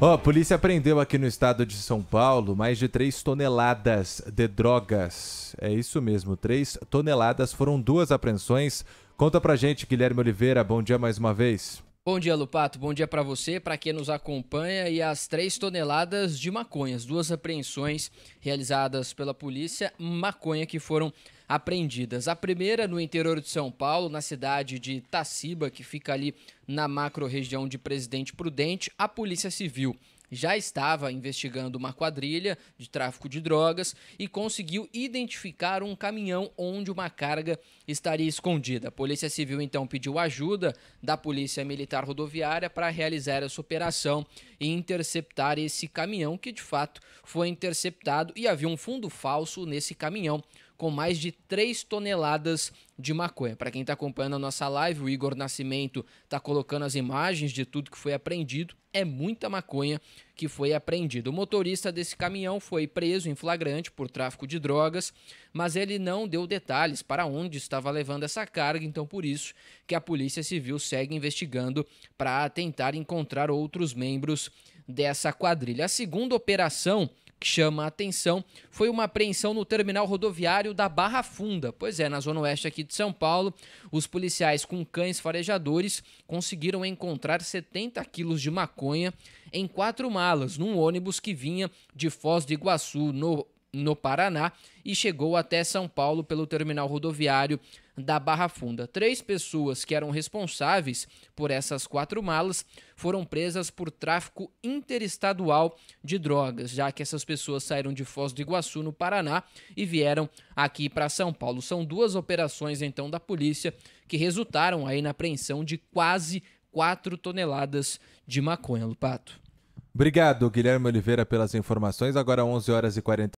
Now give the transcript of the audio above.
Ó, oh, a polícia apreendeu aqui no estado de São Paulo mais de 3 toneladas de drogas. É isso mesmo, 3 toneladas. Foram duas apreensões. Conta pra gente, Guilherme Oliveira. Bom dia mais uma vez. Bom dia, Lupato. Bom dia para você, para quem nos acompanha e as três toneladas de maconhas, duas apreensões realizadas pela polícia, maconha que foram apreendidas. A primeira no interior de São Paulo, na cidade de Taciba, que fica ali na macro região de Presidente Prudente, a Polícia Civil já estava investigando uma quadrilha de tráfico de drogas e conseguiu identificar um caminhão onde uma carga estaria escondida. A Polícia Civil então pediu ajuda da Polícia Militar Rodoviária para realizar essa operação e interceptar esse caminhão que de fato foi interceptado e havia um fundo falso nesse caminhão com mais de 3 toneladas de maconha. Para quem está acompanhando a nossa live, o Igor Nascimento está colocando as imagens de tudo que foi apreendido. É muita maconha que foi apreendida. O motorista desse caminhão foi preso em flagrante por tráfico de drogas, mas ele não deu detalhes para onde estava levando essa carga, então por isso que a Polícia Civil segue investigando para tentar encontrar outros membros dessa quadrilha. A segunda operação que chama a atenção foi uma apreensão no terminal rodoviário da Barra Funda. Pois é, na zona oeste aqui de São Paulo, os policiais com cães farejadores conseguiram encontrar 70 quilos de maconha em quatro malas num ônibus que vinha de Foz do Iguaçu, no no Paraná, e chegou até São Paulo pelo terminal rodoviário da Barra Funda. Três pessoas que eram responsáveis por essas quatro malas foram presas por tráfico interestadual de drogas, já que essas pessoas saíram de Foz do Iguaçu, no Paraná, e vieram aqui para São Paulo. São duas operações, então, da polícia que resultaram aí na apreensão de quase quatro toneladas de maconha, Lupato. Obrigado, Guilherme Oliveira, pelas informações. Agora 11 horas e 40